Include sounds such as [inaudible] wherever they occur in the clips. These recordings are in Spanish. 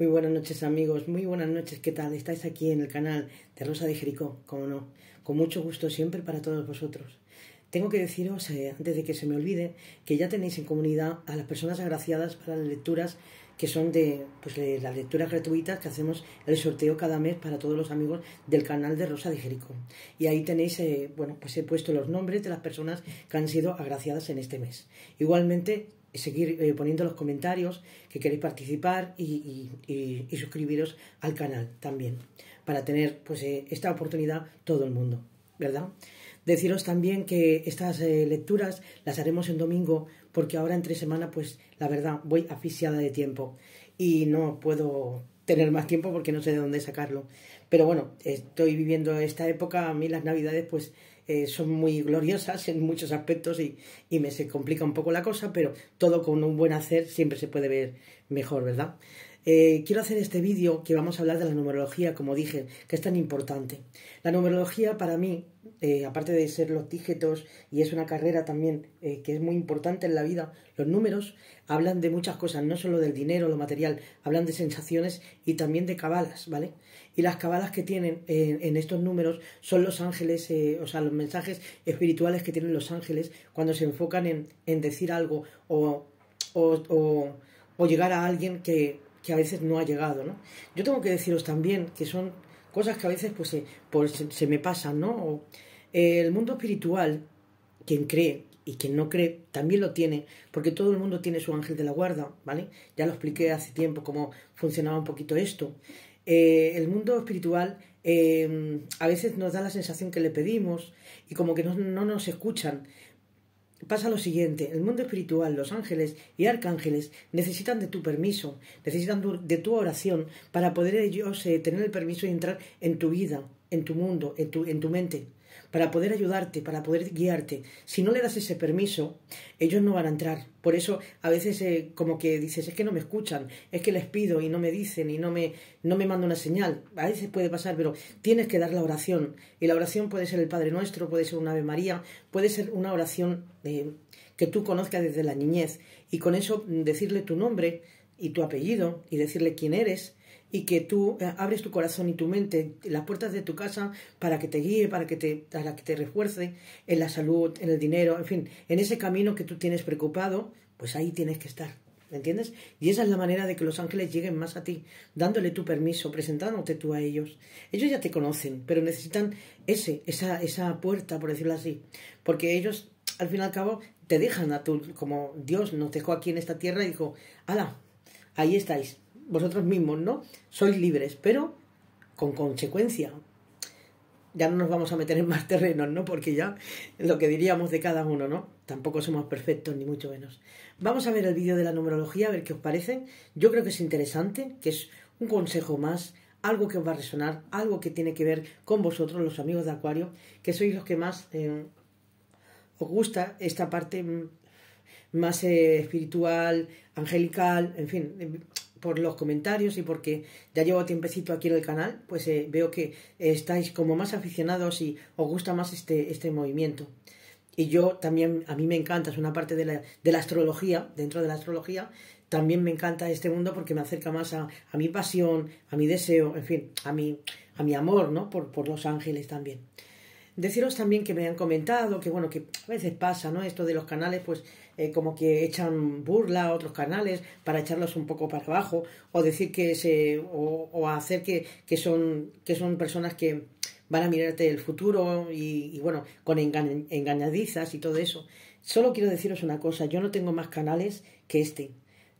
Muy buenas noches amigos, muy buenas noches, ¿qué tal? Estáis aquí en el canal de Rosa de Jericó, como no, con mucho gusto siempre para todos vosotros. Tengo que deciros, eh, antes de que se me olvide, que ya tenéis en comunidad a las personas agraciadas para las lecturas que son de, pues, las lecturas gratuitas que hacemos el sorteo cada mes para todos los amigos del canal de Rosa de Jericó. Y ahí tenéis, eh, bueno, pues he puesto los nombres de las personas que han sido agraciadas en este mes. Igualmente, seguir eh, poniendo los comentarios que queréis participar y, suscribiros al canal también para tener pues eh, esta oportunidad todo el mundo, ¿verdad? Deciros también que estas eh, lecturas las haremos en domingo porque ahora entre semana pues la verdad voy asfixiada de tiempo y no puedo tener más tiempo porque no sé de dónde sacarlo. Pero bueno, estoy viviendo esta época, a mí las navidades pues eh, son muy gloriosas en muchos aspectos y, y, me se complica un poco la cosa, pero todo con un buen hacer siempre se puede ver mejor, ¿verdad? Eh, quiero hacer este vídeo que vamos a hablar de la numerología, como dije, que es tan importante. La numerología para mí, eh, aparte de ser los dígitos y es una carrera también eh, que es muy importante en la vida, los números hablan de muchas cosas, no solo del dinero, lo material, hablan de sensaciones y también de cabalas, ¿vale? Y las cabalas que tienen en estos números son los ángeles, o sea, los mensajes espirituales que tienen los ángeles cuando se enfocan en, decir algo o llegar a alguien que que a veces no ha llegado, Yo tengo que deciros también que son cosas que a veces pues, se, me pasan, ¿no? Eh, el mundo espiritual, quien cree y quien no cree, también lo tiene, porque todo el mundo tiene su ángel de la guarda, ¿vale? Ya lo expliqué hace tiempo cómo funcionaba un poquito esto. Eh, el mundo espiritual eh, a veces nos da la sensación que le pedimos y como que no nos escuchan, pasa lo siguiente, el mundo espiritual, los ángeles y arcángeles necesitan de tu permiso, necesitan de tu oración para poder ellos eh, tener el permiso de entrar en tu vida, en tu mundo, en tu, en tu mente para poder ayudarte, para poder guiarte. Si no le das ese permiso, ellos no van a entrar. Por eso a veces eh, como que dices, es que no me escuchan, es que les pido y no me dicen y no me, no me una señal. A veces puede pasar, pero tienes que dar la oración. Y la oración puede ser el Padre Nuestro, puede ser una Ave María, puede ser una oración eh, que tú conozcas desde la niñez. Y con eso decirle tu nombre y tu apellido y decirle quién eres y que tú eh, abres tu corazón y tu mente, las puertas de tu casa, para que te guíe, para que te, te refuerce en la salud, en el dinero, en fin, en ese camino que tú tienes preocupado, pues ahí tienes que estar. ¿Me entiendes? Y esa es la manera de que los ángeles lleguen más a ti, dándole tu permiso, presentándote tú a ellos. Ellos ya te conocen, pero necesitan ese, esa, esa puerta, por decirlo así. Porque ellos, al fin y al cabo, te dejan a tú, como Dios nos dejó aquí en esta tierra y dijo, ala, ahí estáis, vosotros mismos, ¿no? Sois libres, pero con consecuencia. Ya no nos vamos a meter en más terrenos, ¿no? Porque ya lo que diríamos de cada uno, ¿no? Tampoco somos perfectos, ni mucho menos. Vamos a ver el vídeo de la numerología, a ver qué os parece. Yo creo que es interesante, que es un consejo más, algo que os va a resonar, algo que tiene que ver con vosotros, los amigos de Acuario, que sois los que más eh, os gusta esta parte mm, más eh, espiritual, angelical, en fin, por los comentarios y porque ya llevo tiempecito aquí en el canal, pues eh, veo que eh, estáis como más aficionados y os gusta más este, este, movimiento. Y yo también, a mí me encanta, es una parte de la, de la astrología, dentro de la astrología, también me encanta este mundo porque me acerca más a, a mi pasión, a mi deseo, en fin, a mi, a mi amor, ¿no? por los ángeles también. Deciros también que me han comentado que, bueno, que a veces pasa, ¿no? Esto de los canales, pues eh, como que echan burla a otros canales para echarlos un poco para abajo o decir que se... o, hacer que, que, son, que son personas que van a mirarte el futuro y, y bueno, con engañadizas y todo eso. Solo quiero deciros una cosa, yo no tengo más canales que este.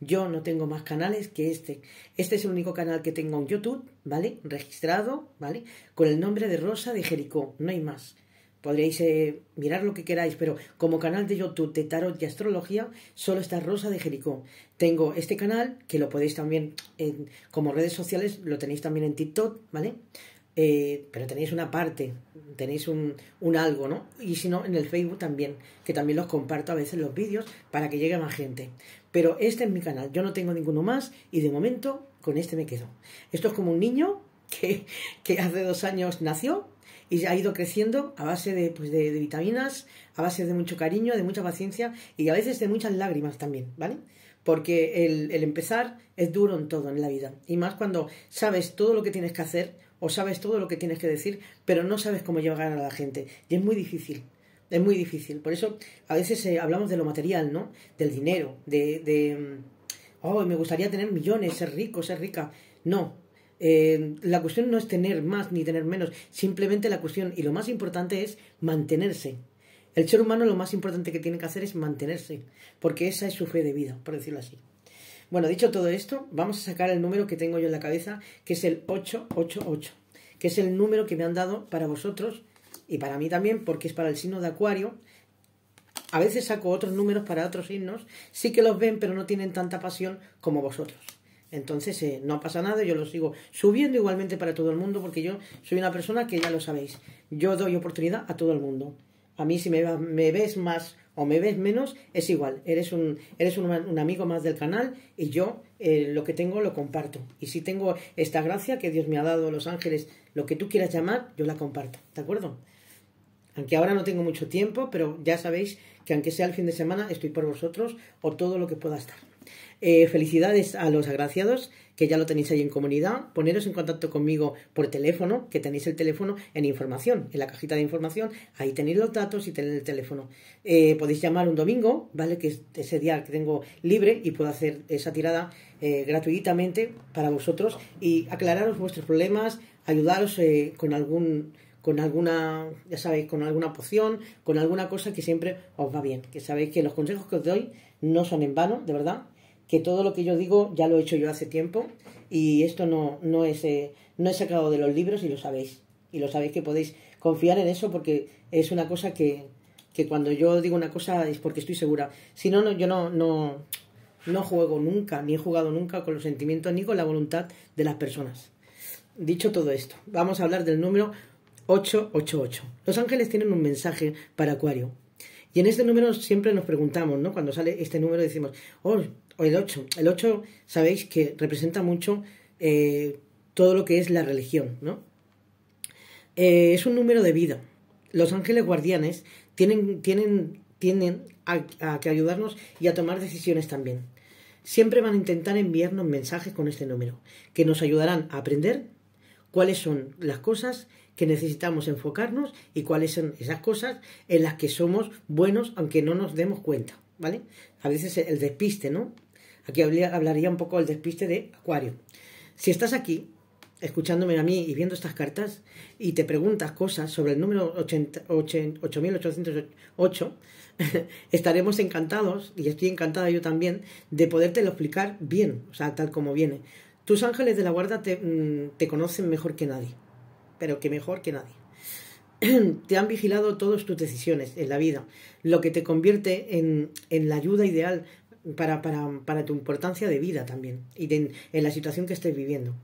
Yo no tengo más canales que este. Este es el único canal que tengo en YouTube, ¿vale? Registrado, ¿vale? Con el nombre de Rosa de Jericó, no hay más. Podréis eh, mirar lo que queráis, pero como canal de YouTube de tarot y astrología, solo está Rosa de Jericó. Tengo este canal, que lo podéis también, como redes sociales, lo tenéis también en TikTok, ¿vale? Eh, pero tenéis una parte, tenéis un, un algo, ¿no? Y si no, en el Facebook también, que también los comparto a veces los vídeos para que llegue más gente. Pero este es mi canal, yo no tengo ninguno más y de momento con este me quedo. Esto es como un niño que, hace dos años nació y ha ido creciendo a base de, pues vitaminas, a base de mucho cariño, de mucha paciencia y a veces de muchas lágrimas también, ¿vale? Porque el, el empezar es duro en todo en la vida. Y más cuando sabes todo lo que tienes que hacer o sabes todo lo que tienes que decir, pero no sabes cómo llegar a la gente. Y es muy difícil. Es muy difícil. Por eso a veces eh, hablamos de lo material, ¿no? Del dinero, de, oh, me gustaría tener millones, ser rico, ser rica. No. Eh, la cuestión no es tener más ni tener menos. Simplemente la cuestión, y lo más importante es mantenerse. El ser humano lo más importante que tiene que hacer es mantenerse, porque esa es su fe de vida, por decirlo así. Bueno, dicho todo esto, vamos a sacar el número que tengo yo en la cabeza, que es el 888, que es el número que me han dado para vosotros y para mí también porque es para el signo de Acuario. A veces saco otros números para otros signos, sí que los ven, pero no tienen tanta pasión como vosotros. Entonces, eh, no pasa nada, yo lo sigo subiendo igualmente para todo el mundo, porque yo soy una persona que ya lo sabéis, yo doy oportunidad a todo el mundo. A mí si me, ves más o me ves menos, es igual, eres un, eres un, amigo más del canal y yo eh, lo que tengo lo comparto. Y si tengo esta gracia que Dios me ha dado, los ángeles, lo que tú quieras llamar, yo la comparto, ¿de acuerdo? Aunque ahora no tengo mucho tiempo, pero ya sabéis que aunque sea el fin de semana, estoy por vosotros por todo lo que pueda estar. Eh, felicidades a los agraciados, que ya lo tenéis ahí en comunidad. Poneros en contacto conmigo por teléfono, que tenéis el teléfono en información, en la cajita de información. Ahí tenéis los datos y tenéis el teléfono. Eh, podéis llamar un domingo, ¿vale? Que es ese día que tengo libre y puedo hacer esa tirada eh, gratuitamente para vosotros y aclararos vuestros problemas, ayudaros con algún con alguna, ya sabéis, con alguna poción, con alguna cosa que siempre os va bien. Que sabéis que los consejos que os doy no son en vano, de verdad. Que todo lo que yo digo ya lo he hecho yo hace tiempo y esto no, no, es, eh, no he sacado de los libros y lo sabéis. Y lo sabéis que podéis confiar en eso porque es una cosa que, cuando yo digo una cosa es porque estoy segura. Si no, no yo no, no, no juego nunca, ni he jugado nunca con los sentimientos ni con la voluntad de las personas. Dicho todo esto, vamos a hablar del número 888. Los ángeles tienen un mensaje para Acuario. Y en este número siempre nos preguntamos, ¿no? Cuando sale este número decimos, oh, el 8. El 8, sabéis que representa mucho eh, todo lo que es la religión, ¿no? Eh, es un número de vida. Los ángeles guardianes tienen, que ayudarnos y a tomar decisiones también. Siempre van a intentar enviarnos mensajes con este número, que nos ayudarán a aprender cuáles son las cosas que necesitamos enfocarnos y cuáles son esas cosas en las que somos buenos aunque no nos demos cuenta, ¿vale? A veces el despiste, ¿no? Aquí hablaría un poco del despiste de Acuario. Si estás aquí, escuchándome a mí y viendo estas cartas, y te preguntas cosas sobre el número 8808, [laughs] estaremos encantados, y estoy encantada yo también, de lo explicar bien, o sea, tal como viene. Tus ángeles de la guarda te, mm, te conocen mejor que nadie pero que mejor que nadie. [clears throat] te han vigilado todas tus decisiones en la vida, lo que te convierte en, la ayuda ideal para, tu importancia de vida también y en la situación que estés viviendo.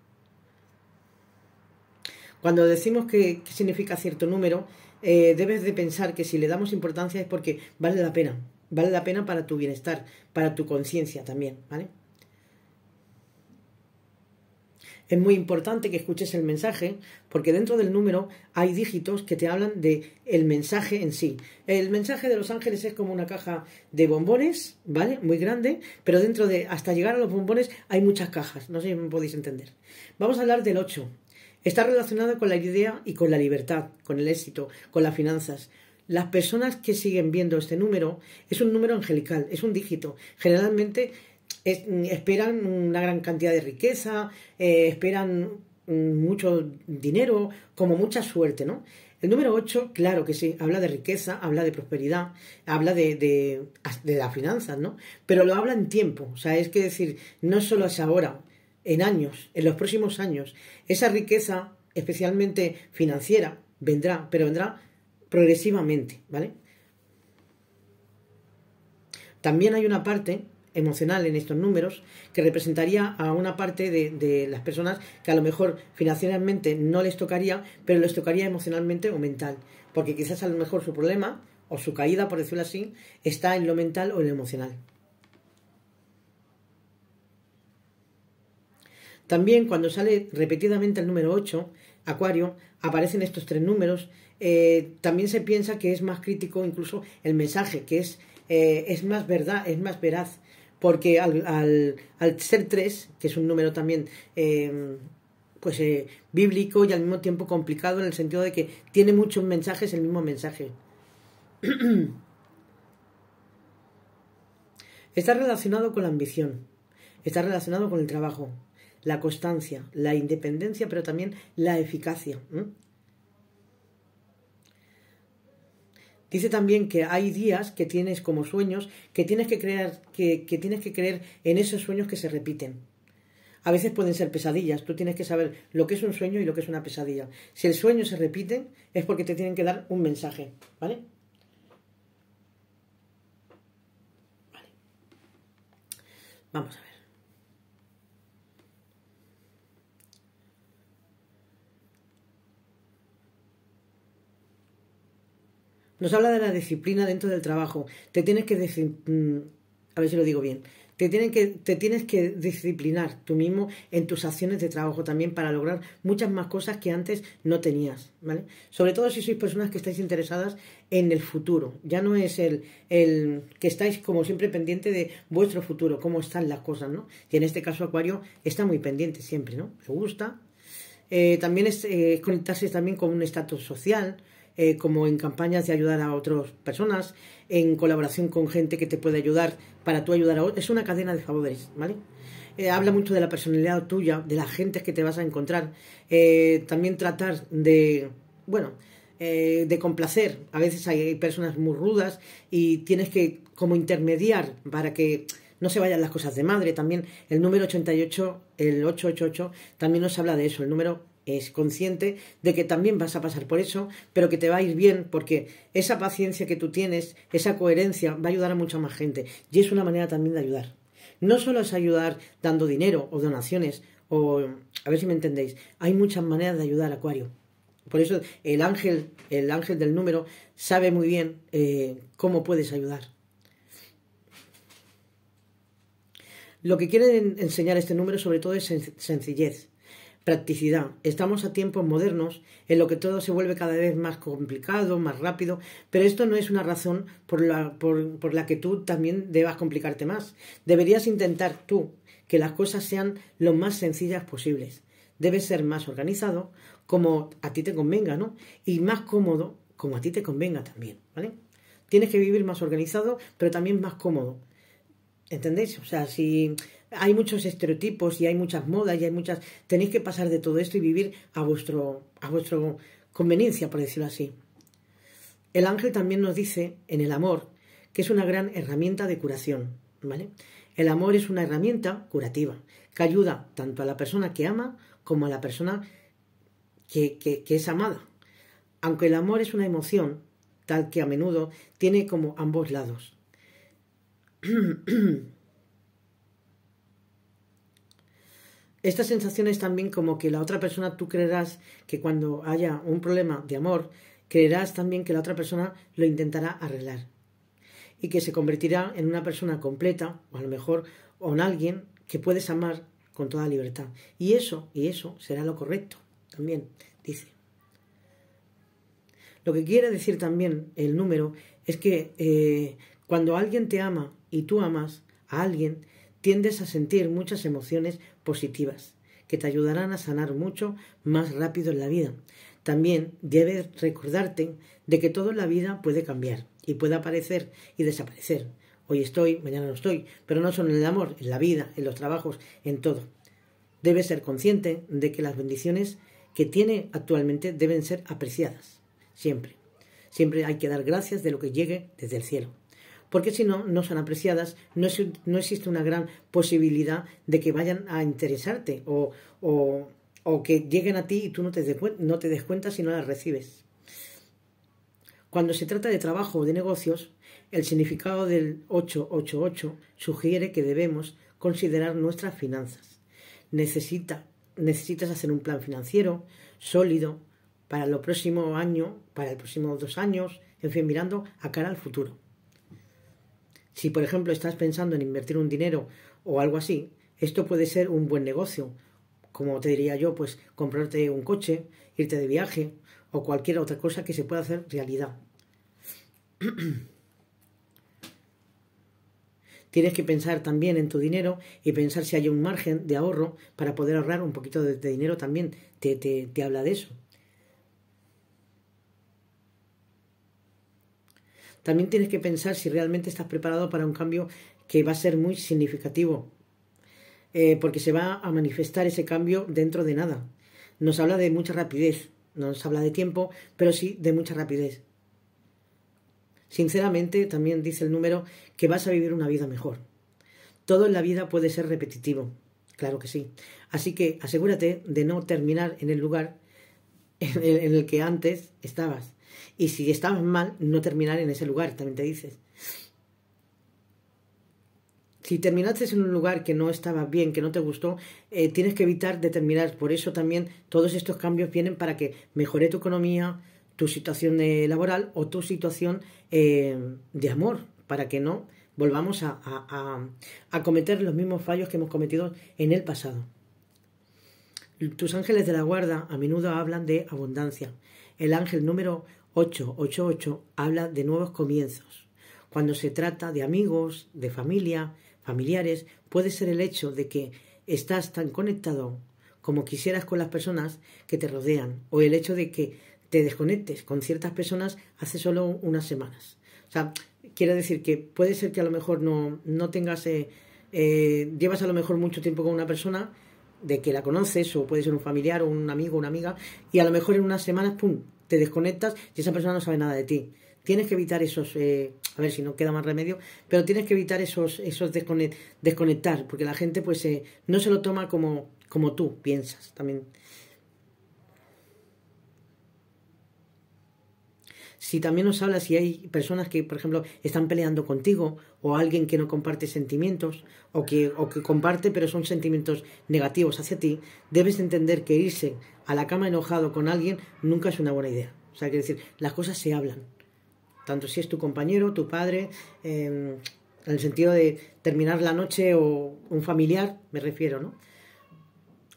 Cuando decimos que, significa cierto número, eh, debes de pensar que si le damos importancia es porque vale la pena, vale la pena para tu bienestar, para tu conciencia también, ¿vale? Es muy importante que escuches el mensaje porque dentro del número hay dígitos que te hablan de el mensaje en sí. El mensaje de los ángeles es como una caja de bombones, ¿vale? Muy grande, pero dentro de hasta llegar a los bombones hay muchas cajas, no sé si me podéis entender. Vamos a hablar del 8. Está relacionado con la idea y con la libertad, con el éxito, con las finanzas las personas que siguen viendo este número es un número angelical, es un dígito. Generalmente esperan una gran cantidad de riqueza, eh, esperan mm, mucho dinero, como mucha suerte, ¿no? El número 8, claro que sí, habla de riqueza, habla de prosperidad, habla de, de, de las finanzas, ¿no? Pero lo habla en tiempo, o sea, es que decir, no solo es ahora, en años, en los próximos años. Esa riqueza, especialmente financiera, vendrá, pero vendrá progresivamente, ¿vale? También hay una parte emocional en estos números que representaría a una parte de, las personas que a lo mejor financieramente no les tocaría, pero les tocaría emocionalmente o mental, porque quizás a lo mejor su problema o su caída, por decirlo así, está en lo mental o en lo emocional. También cuando sale repetidamente el número 8, Acuario, aparecen estos tres números, eh, también se piensa que es más crítico incluso el mensaje, que es, eh, es más verdad, es más veraz, porque al, al, ser tres, que es un número también em, pues eh, bíblico y al mismo tiempo complicado en el sentido de que tiene muchos mensajes el mismo mensaje. [clears throat] está relacionado con la ambición, está relacionado con el trabajo, la constancia, la independencia, pero también la eficacia. Dice también que hay días que tienes como sueños que tienes que creer, que, tienes que creer en esos sueños que se repiten. A veces pueden ser pesadillas, tú tienes que saber lo que es un sueño y lo que es una pesadilla. Si el sueño se repite, es porque te tienen que dar un mensaje, ¿vale? Vamos a ver. Nos habla de la disciplina dentro del trabajo. Te tienes que... Mm, a ver si lo digo bien. Te, que, tienes que disciplinar tú mismo en tus acciones de trabajo también para lograr muchas más cosas que antes no tenías, ¿vale? Sobre todo si sois personas que estáis interesadas en el futuro. Ya no es el, que estáis como siempre pendiente de vuestro futuro, cómo están las cosas, ¿no? Y en este caso Acuario está muy pendiente siempre, ¿no? Le gusta. Eh, también eh, es conectarse también con un estatus social, eh, como en campañas de ayudar a otras personas, en colaboración con gente que te puede ayudar para tú ayudar a otros. Es una cadena de favores, ¿vale? Eh, habla mucho de la personalidad tuya, de las gentes que te vas a encontrar. Eh, también tratar de, bueno, de complacer. A veces hay, personas muy rudas y tienes que como intermediar para que no se vayan las cosas de madre. También el número 88, el 888, también nos habla de eso. El número es consciente de que también vas a pasar por eso, pero que te va a ir bien porque esa paciencia que tú tienes, esa coherencia, va a ayudar a mucha más gente. Y es una manera también de ayudar. No solo es ayudar dando dinero o donaciones, o a ver si me entendéis, hay muchas maneras de ayudar, Acuario. Por eso el ángel, el ángel del número, sabe muy bien eh, cómo puedes ayudar. Lo que quiere enseñar este número sobre todo es sencillez. Practicidad. Estamos a tiempos modernos en lo que todo se vuelve cada vez más complicado, más rápido, pero esto no es una razón por la, por, por la que tú también debas complicarte más. Deberías intentar tú que las cosas sean lo más sencillas posibles. Debes ser más organizado como a ti te convenga, ¿no? Y más cómodo como a ti te convenga también, ¿vale? Tienes que vivir más organizado, pero también más cómodo. ¿Entendéis? O sea, si hay muchos estereotipos y hay muchas modas y hay muchas... Tenéis que pasar de todo esto y vivir a vuestro, a vuestro conveniencia, por decirlo así. El ángel también nos dice en el amor que es una gran herramienta de curación, ¿vale? El amor es una herramienta curativa que ayuda tanto a la persona que ama como a la persona que, que, que es amada. Aunque el amor es una emoción, tal que a menudo tiene como ambos lados. [clears throat] Esta sensación es también como que la otra persona, tú creerás que cuando haya un problema de amor, creerás también que la otra persona lo intentará arreglar y que se convertirá en una persona completa o a lo mejor o en alguien que puedes amar con toda libertad. Y eso, y eso será lo correcto también, dice. Lo que quiere decir también el número es que eh, cuando alguien te ama y tú amas a alguien, tiendes a sentir muchas emociones positivas que te ayudarán a sanar mucho más rápido en la vida. También debes recordarte de que todo en la vida puede cambiar y puede aparecer y desaparecer. Hoy estoy, mañana no estoy, pero no solo en el amor, en la vida, en los trabajos, en todo. Debes ser consciente de que las bendiciones que tiene actualmente deben ser apreciadas, siempre. Siempre hay que dar gracias de lo que llegue desde el cielo porque si no, no son apreciadas, no, existe una gran posibilidad de que vayan a interesarte o, que lleguen a ti y tú no te, des, no cuenta si no las recibes. Cuando se trata de trabajo o de negocios, el significado del 888 sugiere que debemos considerar nuestras finanzas. necesitas hacer un plan financiero sólido para el próximo año, para el próximo dos años, en fin, mirando a cara al futuro. Si, por ejemplo, estás pensando en invertir un dinero o algo así, esto puede ser un buen negocio. Como te diría yo, pues comprarte un coche, irte de viaje o cualquier otra cosa que se pueda hacer realidad. [clears throat] Tienes que pensar también en tu dinero y pensar si hay un margen de ahorro para poder ahorrar un poquito de, dinero también. Te, te, te habla de eso. también tienes que pensar si realmente estás preparado para un cambio que va a ser muy significativo, eh, porque se va a manifestar ese cambio dentro de nada. Nos habla de mucha rapidez, no nos habla de tiempo, pero sí de mucha rapidez. Sinceramente, también dice el número que vas a vivir una vida mejor. Todo en la vida puede ser repetitivo, claro que sí. Así que asegúrate de no terminar en el lugar en el que antes estabas. Y si estabas mal, no terminar en ese lugar, también te dices. Si terminaste en un lugar que no estaba bien, que no te gustó, eh, tienes que evitar de terminar. Por eso también todos estos cambios vienen para que mejore tu economía, tu situación de laboral o tu situación eh, de amor, para que no volvamos a, a, cometer los mismos fallos que hemos cometido en el pasado. Tus ángeles de la guarda a menudo hablan de abundancia. El ángel número 888 habla de nuevos comienzos. Cuando se trata de amigos, de familia, familiares, puede ser el hecho de que estás tan conectado como quisieras con las personas que te rodean o el hecho de que te desconectes con ciertas personas hace solo unas semanas. O sea, quiero decir que puede ser que a lo mejor no, tengas, eh, eh, llevas a lo mejor mucho tiempo con una persona de que la conoces o puede ser un familiar o un amigo, una amiga y a lo mejor en unas semanas, ¡pum!, te desconectas y esa persona no sabe nada de ti. Tienes que evitar esos, eh, a ver si no queda más remedio, pero tienes que evitar esos, esos desconectar, porque la gente pues eh, no se lo toma como, como tú piensas también. si también nos hablas si hay personas que, por ejemplo, están peleando contigo o alguien que no comparte sentimientos o que, o que comparte pero son sentimientos negativos hacia ti, debes entender que irse a la cama enojado con alguien nunca es una buena idea. O sea, que decir, las cosas se hablan. Tanto si es tu compañero, tu padre, eh, en el sentido de terminar la noche o un familiar, me refiero, ¿no?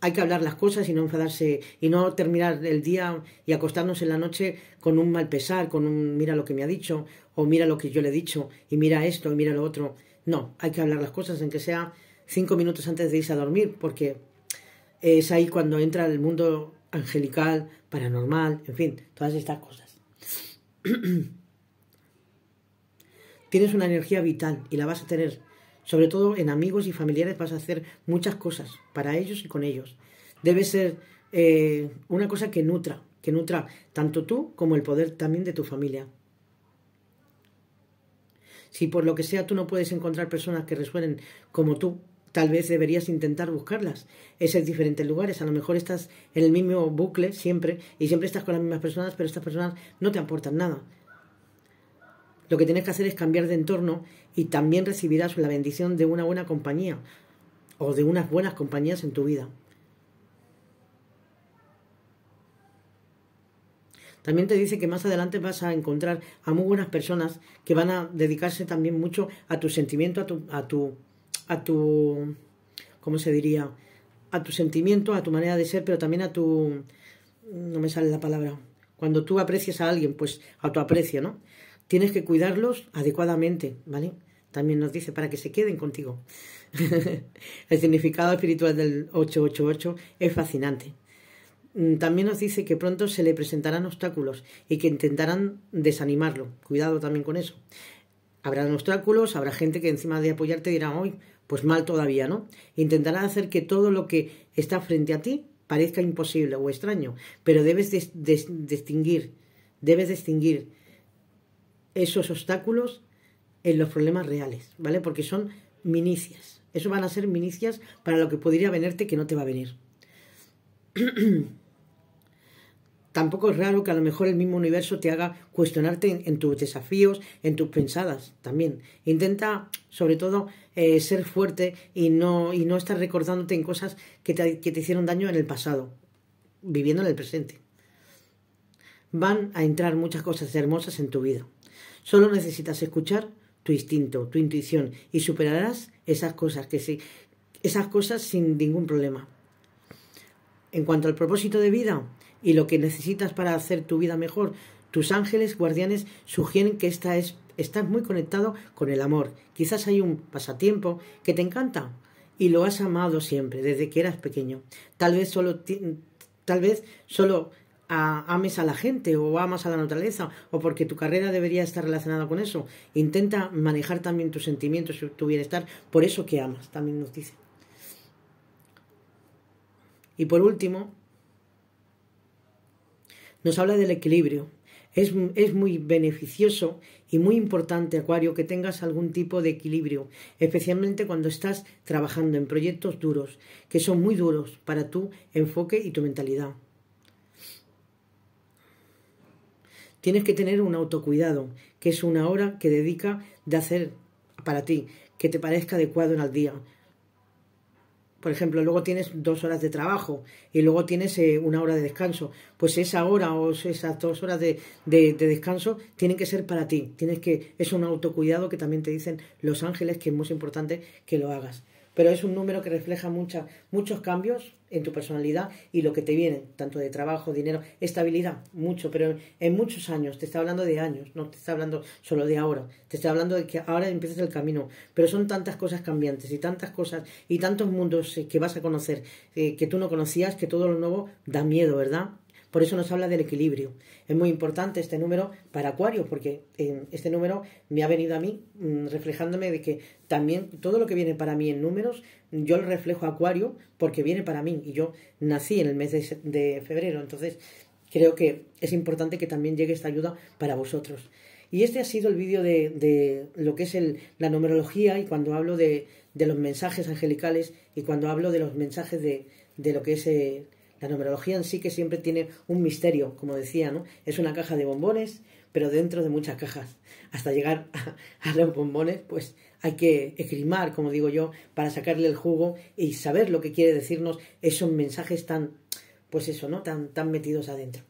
hay que hablar las cosas y no enfadarse y no terminar el día y acostarnos en la noche con un mal pesar, con un mira lo que me ha dicho o mira lo que yo le he dicho y mira esto y mira lo otro. No, hay que hablar las cosas en que sea cinco minutos antes de irse a dormir porque es ahí cuando entra el mundo angelical, paranormal, en fin, todas estas cosas. [clears throat] Tienes una energía vital y la vas a tener sobre todo en amigos y familiares vas a hacer muchas cosas para ellos y con ellos. Debe ser eh, una cosa que nutra, que nutra tanto tú como el poder también de tu familia. Si por lo que sea tú no puedes encontrar personas que resuenen como tú, tal vez deberías intentar buscarlas. Es en diferentes lugares. A lo mejor estás en el mismo bucle siempre y siempre estás con las mismas personas, pero estas personas no te aportan nada. Lo que tienes que hacer es cambiar de entorno y también recibirás la bendición de una buena compañía o de unas buenas compañías en tu vida. También te dice que más adelante vas a encontrar a muy buenas personas que van a dedicarse también mucho a tu sentimiento, a tu, a tu, a tu, ¿cómo se diría? A tu sentimiento, a tu manera de ser, pero también a tu, no me sale la palabra, cuando tú aprecias a alguien, pues a tu aprecio, ¿no? Tienes que cuidarlos adecuadamente, ¿vale? También nos dice para que se queden contigo. [laughs] el significado espiritual del 888 es fascinante. Mm, también nos dice que pronto se le presentarán obstáculos y que intentarán desanimarlo. Cuidado también con eso. Habrá obstáculos, habrá gente que encima de apoyarte dirá, hoy, pues mal todavía, ¿no? Intentarán hacer que todo lo que está frente a ti parezca imposible o extraño, pero debes distinguir, debes distinguir esos obstáculos en los problemas reales, ¿vale? Porque son minicias. Eso van a ser minicias para lo que podría venirte que no te va a venir. [clears throat] Tampoco es raro que a lo mejor el mismo universo te haga cuestionarte en, tus desafíos, en tus pensadas también. Intenta, sobre todo, eh, ser fuerte y no, y no estar recordándote en cosas que te hicieron daño en el pasado, viviendo en el presente. Van a entrar muchas cosas hermosas en tu vida. Solo necesitas escuchar tu instinto, tu intuición y superarás esas cosas que esas cosas sin ningún problema. En cuanto al propósito de vida y lo que necesitas para hacer tu vida mejor, tus ángeles guardianes sugieren que esta estás muy conectado con el amor. Quizás hay un pasatiempo que te encanta y lo has amado siempre desde que eras pequeño. Tal vez solo tal vez solo ames a la gente o amas a la naturaleza o porque tu carrera debería estar relacionada con eso. Intenta manejar también tus sentimientos y tu bienestar por eso que amas, también nos dice. Y por último, nos habla del equilibrio. Es, es, muy beneficioso y muy importante, Acuario, que tengas algún tipo de equilibrio, especialmente cuando estás trabajando en proyectos duros, que son muy duros para tu enfoque y tu mentalidad. Tienes que tener un autocuidado, que es una hora que dedica de hacer para ti, que te parezca adecuado en el día. Por ejemplo, luego tienes dos horas de trabajo y luego tienes eh, una hora de descanso. Pues esa hora o esas dos horas de, de, descanso tienen que ser para ti. Tienes que, es un autocuidado que también te dicen los ángeles que es muy importante que lo hagas pero es un número que refleja muchos cambios en tu personalidad y lo que te viene, tanto de trabajo, dinero, estabilidad, mucho, pero en muchos años, te está hablando de años, no te está hablando solo de ahora, te está hablando de que ahora empiezas el camino, pero son tantas cosas cambiantes y tantas cosas y tantos mundos eh, que vas a conocer, eh, que tú no conocías, que todo lo nuevo da miedo, ¿verdad? Por eso nos habla del equilibrio. Es muy importante este número para Acuario, porque eh, este número me ha venido a mí mm, reflejándome de que también todo lo que viene para mí en números, yo lo reflejo a Acuario porque viene para mí. Y yo nací en el mes de, febrero, entonces creo que es importante que también llegue esta ayuda para vosotros. Y este ha sido el vídeo de, lo que es la numerología y cuando hablo de, los mensajes angelicales y cuando hablo de los mensajes de, lo que es... Eh, la numerología en sí que siempre tiene un misterio, como decía, ¿no? Es una caja de bombones, pero dentro de muchas cajas. Hasta llegar a, los bombones, pues hay que esgrimar, como digo yo, para sacarle el jugo y saber lo que quiere decirnos esos mensajes tan, pues eso, ¿no? Tan, tan metidos adentro.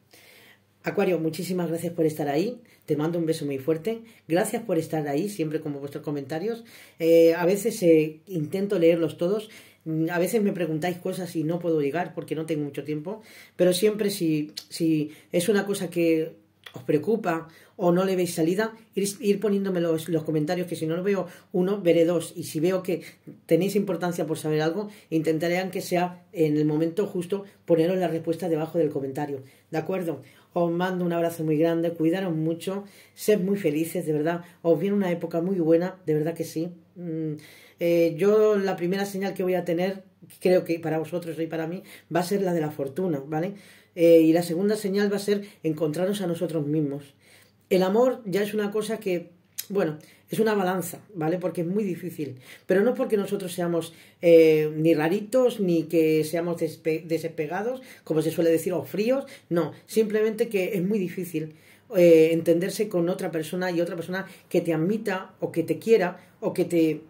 Acuario, muchísimas gracias por estar ahí. Te mando un beso muy fuerte. Gracias por estar ahí, siempre con vuestros comentarios. Eh, a veces eh, intento leerlos todos. Mm, a veces me preguntáis cosas y no puedo llegar porque no tengo mucho tiempo. Pero siempre si, si es una cosa que os preocupa o no le veis salida, ir, poniéndome los, comentarios, que si no lo veo uno, veré dos. Y si veo que tenéis importancia por saber algo, intentaré, que sea en el momento justo, poneros la respuesta debajo del comentario. ¿De acuerdo? Os mando un abrazo muy grande, cuidaros mucho, sed muy felices, de verdad. Os viene una época muy buena, de verdad que sí. Mm, eh, yo la primera señal que voy a tener, creo que para vosotros y para mí, va a ser la de la fortuna, ¿vale? Eh, y la segunda señal va a ser encontrarnos a nosotros mismos. El amor ya es una cosa que bueno, es una balanza, ¿vale? Porque es muy difícil. Pero no porque nosotros seamos eh, ni raritos, ni que seamos despegados, como se suele decir, o fríos. No, simplemente que es muy difícil eh, entenderse con otra persona y otra persona que te admita o que te quiera o que te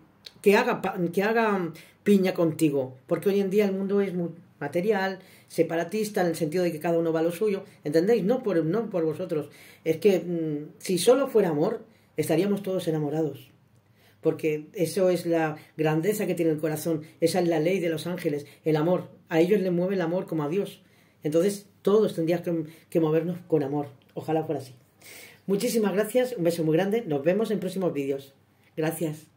que haga, que haga piña contigo. Porque hoy en día el mundo es muy material, separatista, en el sentido de que cada uno va a lo suyo. ¿Entendéis? No por, no por vosotros. Es que mm, si solo fuera amor estaríamos todos enamorados. Porque eso es la grandeza que tiene el corazón, esa es la ley de los ángeles, el amor. A ellos les mueve el amor como a Dios. Entonces todos tendríamos que, movernos con amor. Ojalá fuera así. Muchísimas gracias, un beso muy grande, nos vemos en próximos vídeos. Gracias.